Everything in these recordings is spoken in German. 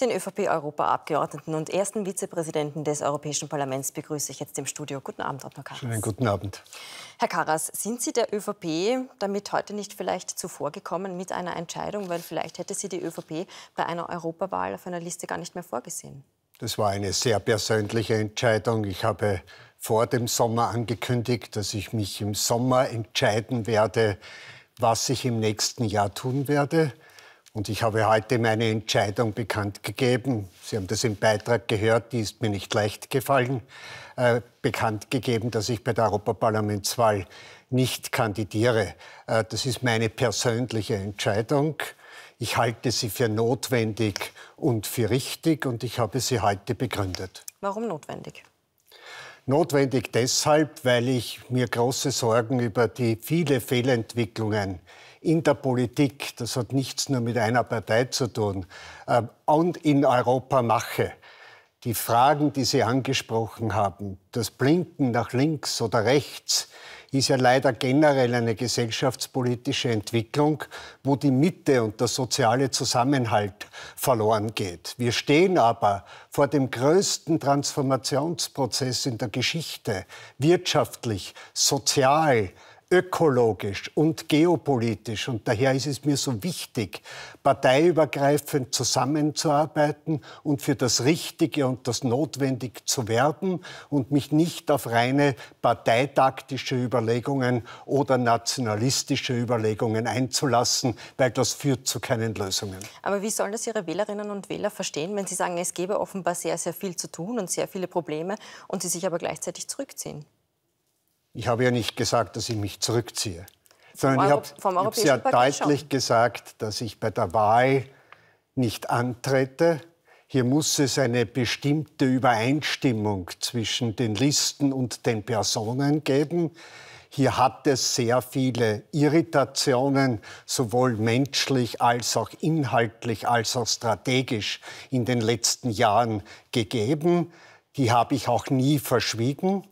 Den ÖVP-Europaabgeordneten und ersten Vizepräsidenten des Europäischen Parlaments begrüße ich jetzt im Studio. Guten Abend, Otto Karas. Schönen guten Abend. Herr Karas, sind Sie der ÖVP damit heute nicht vielleicht zuvorgekommen mit einer Entscheidung? Weil vielleicht hätte Sie die ÖVP bei einer Europawahl auf einer Liste gar nicht mehr vorgesehen. Das war eine sehr persönliche Entscheidung. Ich habe vor dem Sommer angekündigt, dass ich mich im Sommer entscheiden werde, was ich im nächsten Jahr tun werde. Und ich habe heute meine Entscheidung bekannt gegeben. Sie haben das im Beitrag gehört, die ist mir nicht leicht gefallen. Äh, bekannt gegeben, dass ich bei der Europaparlamentswahl nicht kandidiere. Äh, das ist meine persönliche Entscheidung. Ich halte sie für notwendig und für richtig und ich habe sie heute begründet. Warum notwendig? Notwendig deshalb, weil ich mir große Sorgen über die viele Fehlentwicklungen in der Politik, das hat nichts nur mit einer Partei zu tun, äh, und in Europa mache, die Fragen, die Sie angesprochen haben, das Blinken nach links oder rechts, ist ja leider generell eine gesellschaftspolitische Entwicklung, wo die Mitte und der soziale Zusammenhalt verloren geht. Wir stehen aber vor dem größten Transformationsprozess in der Geschichte, wirtschaftlich, sozial, ökologisch und geopolitisch. Und daher ist es mir so wichtig, parteiübergreifend zusammenzuarbeiten und für das Richtige und das Notwendige zu werben und mich nicht auf reine parteitaktische Überlegungen oder nationalistische Überlegungen einzulassen, weil das führt zu keinen Lösungen. Aber wie sollen das Ihre Wählerinnen und Wähler verstehen, wenn Sie sagen, es gäbe offenbar sehr, sehr viel zu tun und sehr viele Probleme und Sie sich aber gleichzeitig zurückziehen? Ich habe ja nicht gesagt, dass ich mich zurückziehe, sondern Euro, ich habe sehr ja deutlich schon. gesagt, dass ich bei der Wahl nicht antrete. Hier muss es eine bestimmte Übereinstimmung zwischen den Listen und den Personen geben. Hier hat es sehr viele Irritationen, sowohl menschlich als auch inhaltlich als auch strategisch in den letzten Jahren gegeben. Die habe ich auch nie verschwiegen.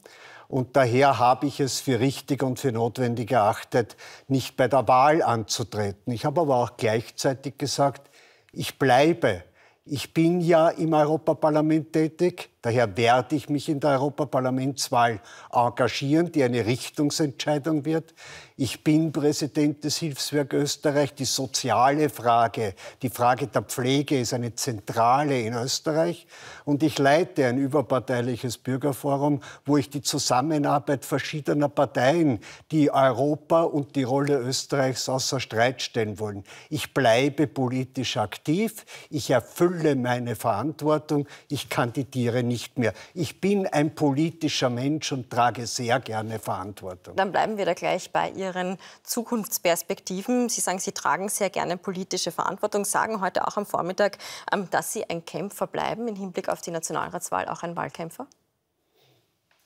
Und daher habe ich es für richtig und für notwendig erachtet, nicht bei der Wahl anzutreten. Ich habe aber auch gleichzeitig gesagt, ich bleibe. Ich bin ja im Europaparlament tätig. Daher werde ich mich in der Europaparlamentswahl engagieren, die eine Richtungsentscheidung wird. Ich bin Präsident des Hilfswerk Österreich. Die soziale Frage, die Frage der Pflege ist eine zentrale in Österreich. Und ich leite ein überparteiliches Bürgerforum, wo ich die Zusammenarbeit verschiedener Parteien, die Europa und die Rolle Österreichs außer Streit stellen wollen. Ich bleibe politisch aktiv. Ich erfülle meine Verantwortung. Ich kandidiere nicht nicht mehr. Ich bin ein politischer Mensch und trage sehr gerne Verantwortung. Dann bleiben wir da gleich bei Ihren Zukunftsperspektiven. Sie sagen, Sie tragen sehr gerne politische Verantwortung, sagen heute auch am Vormittag, ähm, dass Sie ein Kämpfer bleiben, im Hinblick auf die Nationalratswahl auch ein Wahlkämpfer?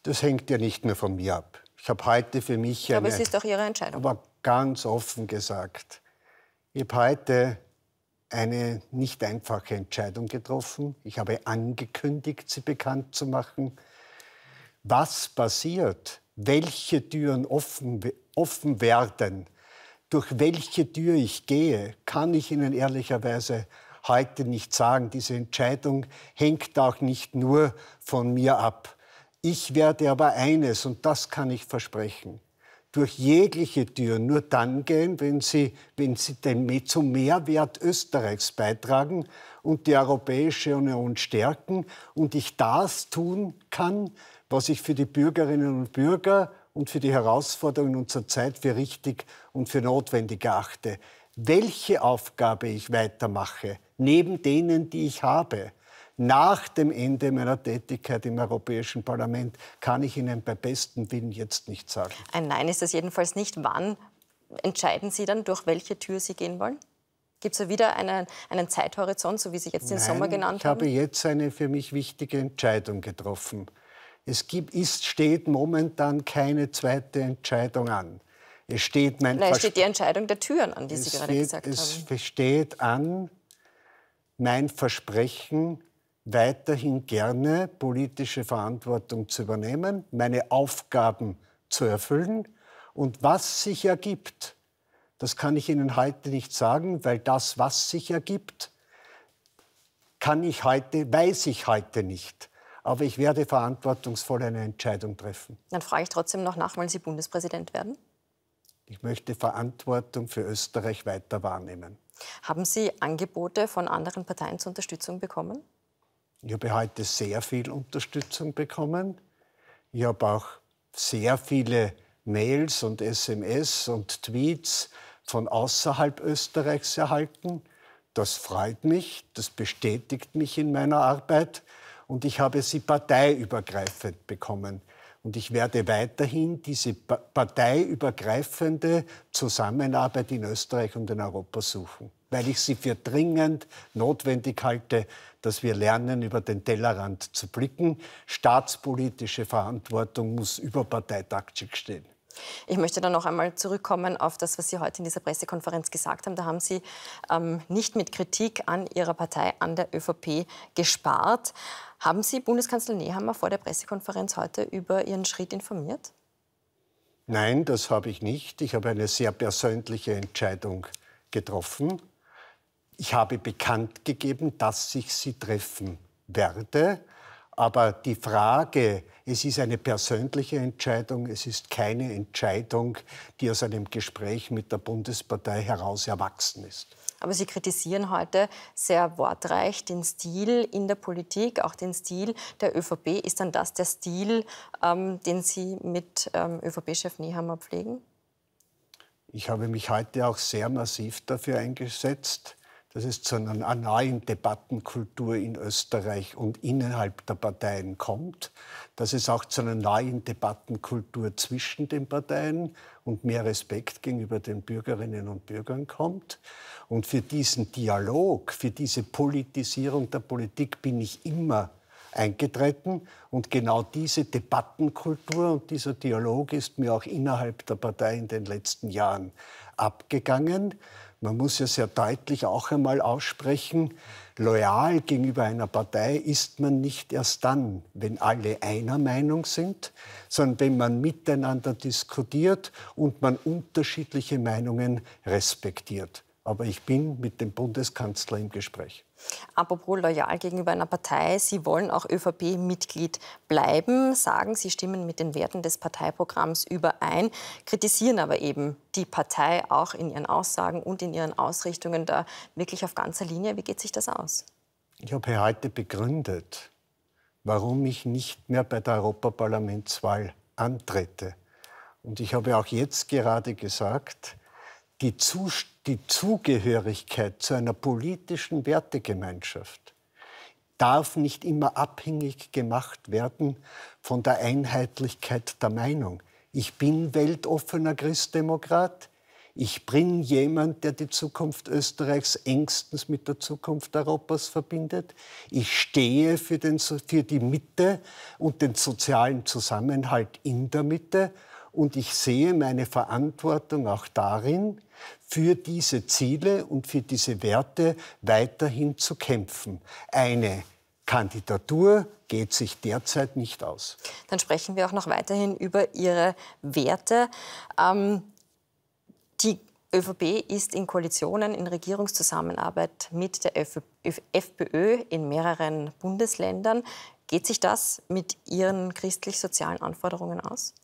Das hängt ja nicht mehr von mir ab. Ich habe heute für mich. Aber es ist doch Ihre Entscheidung. Aber ganz offen gesagt, ich habe heute eine nicht einfache Entscheidung getroffen. Ich habe angekündigt, sie bekannt zu machen. Was passiert? Welche Türen offen, offen werden? Durch welche Tür ich gehe, kann ich Ihnen ehrlicherweise heute nicht sagen. Diese Entscheidung hängt auch nicht nur von mir ab. Ich werde aber eines, und das kann ich versprechen, durch jegliche Tür nur dann gehen, wenn sie, wenn sie den, zum Mehrwert Österreichs beitragen und die Europäische Union stärken und ich das tun kann, was ich für die Bürgerinnen und Bürger und für die Herausforderungen unserer Zeit für richtig und für notwendig erachte. Welche Aufgabe ich weitermache, neben denen, die ich habe, nach dem Ende meiner Tätigkeit im Europäischen Parlament kann ich Ihnen bei bestem Willen jetzt nicht sagen. Ein Nein ist das jedenfalls nicht. Wann entscheiden Sie dann, durch welche Tür Sie gehen wollen? Gibt es da wieder einen, einen, Zeithorizont, so wie Sie jetzt den Nein, Sommer genannt haben? Ich habe jetzt eine für mich wichtige Entscheidung getroffen. Es gibt, ist, steht momentan keine zweite Entscheidung an. Es steht mein Nein, es steht die Entscheidung der Türen an, die Sie steht, gerade gesagt es haben. Es steht an mein Versprechen, weiterhin gerne politische Verantwortung zu übernehmen, meine Aufgaben zu erfüllen. Und was sich ergibt, das kann ich Ihnen heute nicht sagen, weil das, was sich ergibt, kann ich heute, weiß ich heute nicht. Aber ich werde verantwortungsvoll eine Entscheidung treffen. Dann frage ich trotzdem noch nach, wollen Sie Bundespräsident werden? Ich möchte Verantwortung für Österreich weiter wahrnehmen. Haben Sie Angebote von anderen Parteien zur Unterstützung bekommen? Ich habe heute sehr viel Unterstützung bekommen. Ich habe auch sehr viele Mails und SMS und Tweets von außerhalb Österreichs erhalten. Das freut mich, das bestätigt mich in meiner Arbeit und ich habe sie parteiübergreifend bekommen. Und ich werde weiterhin diese parteiübergreifende Zusammenarbeit in Österreich und in Europa suchen, weil ich sie für dringend notwendig halte, dass wir lernen, über den Tellerrand zu blicken. Staatspolitische Verantwortung muss über Parteitaktik stehen. Ich möchte dann noch einmal zurückkommen auf das, was Sie heute in dieser Pressekonferenz gesagt haben. Da haben Sie ähm, nicht mit Kritik an Ihrer Partei, an der ÖVP gespart. Haben Sie Bundeskanzler Nehammer vor der Pressekonferenz heute über Ihren Schritt informiert? Nein, das habe ich nicht. Ich habe eine sehr persönliche Entscheidung getroffen. Ich habe bekannt gegeben, dass ich sie treffen werde. Aber die Frage, es ist eine persönliche Entscheidung, es ist keine Entscheidung, die aus einem Gespräch mit der Bundespartei heraus erwachsen ist. Aber Sie kritisieren heute sehr wortreich den Stil in der Politik, auch den Stil der ÖVP. Ist dann das der Stil, ähm, den Sie mit ähm, ÖVP-Chef Nehammer pflegen? Ich habe mich heute auch sehr massiv dafür eingesetzt, dass es zu einer neuen Debattenkultur in Österreich und innerhalb der Parteien kommt, dass es auch zu einer neuen Debattenkultur zwischen den Parteien und mehr Respekt gegenüber den Bürgerinnen und Bürgern kommt. Und für diesen Dialog, für diese Politisierung der Politik bin ich immer eingetreten. Und genau diese Debattenkultur und dieser Dialog ist mir auch innerhalb der Partei in den letzten Jahren abgegangen man muss ja sehr deutlich auch einmal aussprechen, loyal gegenüber einer Partei ist man nicht erst dann, wenn alle einer Meinung sind, sondern wenn man miteinander diskutiert und man unterschiedliche Meinungen respektiert. Aber ich bin mit dem Bundeskanzler im Gespräch. Apropos loyal gegenüber einer Partei, Sie wollen auch ÖVP-Mitglied bleiben, sagen, Sie stimmen mit den Werten des Parteiprogramms überein, kritisieren aber eben die Partei auch in ihren Aussagen und in ihren Ausrichtungen da wirklich auf ganzer Linie. Wie geht sich das aus? Ich habe heute begründet, warum ich nicht mehr bei der Europaparlamentswahl antrete. Und ich habe auch jetzt gerade gesagt, die, Zus die Zugehörigkeit zu einer politischen Wertegemeinschaft darf nicht immer abhängig gemacht werden von der Einheitlichkeit der Meinung. Ich bin weltoffener Christdemokrat. Ich bin jemand, der die Zukunft Österreichs engstens mit der Zukunft Europas verbindet. Ich stehe für, den, für die Mitte und den sozialen Zusammenhalt in der Mitte und ich sehe meine Verantwortung auch darin, für diese Ziele und für diese Werte weiterhin zu kämpfen. Eine Kandidatur geht sich derzeit nicht aus. Dann sprechen wir auch noch weiterhin über Ihre Werte. Ähm, die ÖVP ist in Koalitionen, in Regierungszusammenarbeit mit der FPÖ in mehreren Bundesländern. Geht sich das mit Ihren christlich-sozialen Anforderungen aus?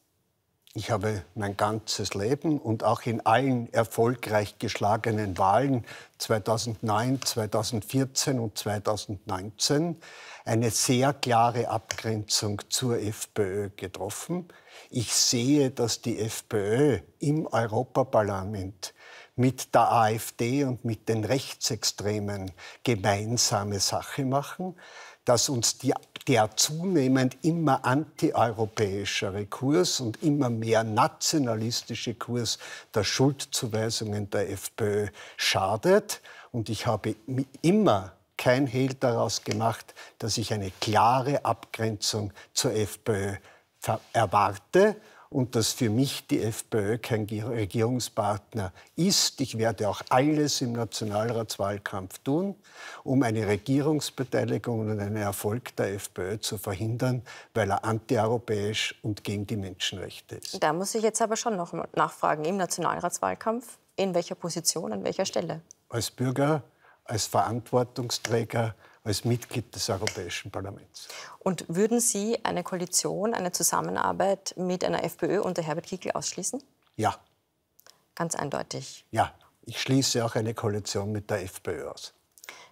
Ich habe mein ganzes Leben und auch in allen erfolgreich geschlagenen Wahlen 2009, 2014 und 2019 eine sehr klare Abgrenzung zur FPÖ getroffen. Ich sehe, dass die FPÖ im Europaparlament mit der AfD und mit den Rechtsextremen gemeinsame Sache machen dass uns die, der zunehmend immer antieuropäischere Kurs und immer mehr nationalistische Kurs der Schuldzuweisungen der FPÖ schadet. Und ich habe immer kein Hehl daraus gemacht, dass ich eine klare Abgrenzung zur FPÖ erwarte und dass für mich die FPÖ kein Regierungspartner ist. Ich werde auch alles im Nationalratswahlkampf tun, um eine Regierungsbeteiligung und einen Erfolg der FPÖ zu verhindern, weil er antieuropäisch und gegen die Menschenrechte ist. Da muss ich jetzt aber schon noch nachfragen, im Nationalratswahlkampf, in welcher Position, an welcher Stelle? Als Bürger, als Verantwortungsträger, als Mitglied des Europäischen Parlaments. Und würden Sie eine Koalition, eine Zusammenarbeit mit einer FPÖ unter Herbert Kickl ausschließen? Ja. Ganz eindeutig. Ja, ich schließe auch eine Koalition mit der FPÖ aus.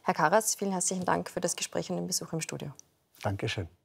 Herr Karas, vielen herzlichen Dank für das Gespräch und den Besuch im Studio. Dankeschön.